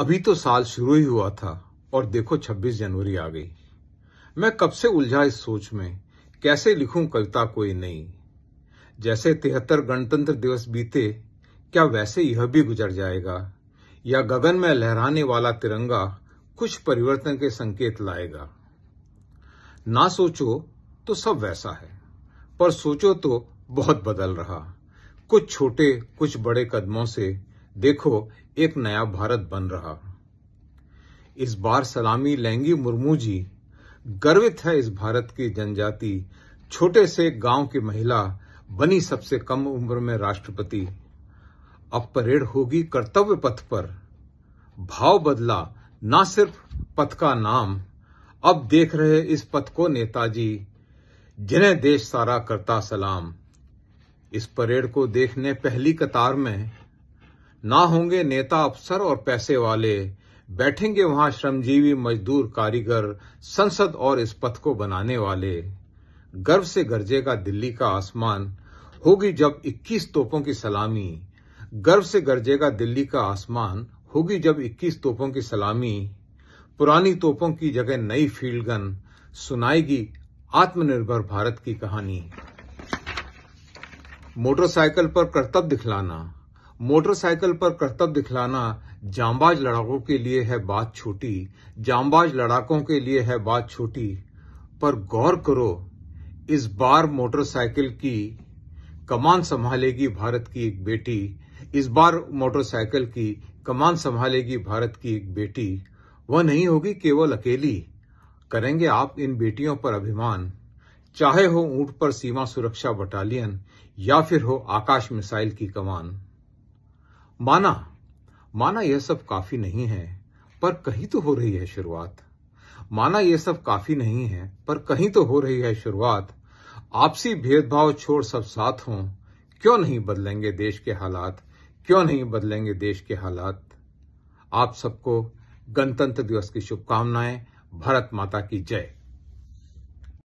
अभी तो साल शुरू ही हुआ था और देखो 26 जनवरी आ गई मैं कब से उलझा इस सोच में कैसे लिखूं कविता कोई नहीं जैसे तिहत्तर गणतंत्र दिवस बीते क्या वैसे यह भी गुजर जाएगा या गगन में लहराने वाला तिरंगा कुछ परिवर्तन के संकेत लाएगा ना सोचो तो सब वैसा है पर सोचो तो बहुत बदल रहा कुछ छोटे कुछ बड़े कदमों से देखो एक नया भारत बन रहा इस बार सलामी लेंगी मुर्मू जी गर्वित है इस भारत की जनजाति छोटे से गांव की महिला बनी सबसे कम उम्र में राष्ट्रपति अब परेड होगी कर्तव्य पथ पर भाव बदला ना सिर्फ पथ का नाम अब देख रहे इस पथ को नेताजी जिन्हें देश सारा करता सलाम इस परेड को देखने पहली कतार में ना होंगे नेता अफसर और पैसे वाले बैठेंगे वहां श्रमजीवी मजदूर कारीगर संसद और इस पथ को बनाने वाले गर्व से गरजेगा दिल्ली का आसमान होगी जब 21 तोपों की सलामी गर्व से गरजेगा दिल्ली का आसमान होगी जब 21 तोपों की सलामी पुरानी तोपों की जगह नई फील्ड गन सुनाएगी आत्मनिर्भर भारत की कहानी मोटरसाइकिल पर कर्तव्य दिखलाना मोटरसाइकिल पर करतब दिखलाना जांबाज लड़ाकों के लिए है बात छोटी जांबाज लड़ाकों के लिए है बात छोटी पर गौर करो इस बार मोटरसाइकिल की कमान संभालेगी भारत की एक बेटी इस बार मोटरसाइकिल की कमान संभालेगी भारत की एक बेटी वह नहीं होगी केवल अकेली करेंगे आप इन बेटियों पर अभिमान चाहे हो ऊंट पर सीमा सुरक्षा बटालियन या फिर हो आकाश मिसाइल की कमान माना माना यह सब काफी नहीं है पर कहीं तो हो रही है शुरुआत माना यह सब काफी नहीं है पर कहीं तो हो रही है शुरुआत आपसी भेदभाव छोड़ सब साथ हों क्यों नहीं बदलेंगे देश के हालात क्यों नहीं बदलेंगे देश के हालात आप सबको गणतंत्र दिवस की शुभकामनाएं भारत माता की जय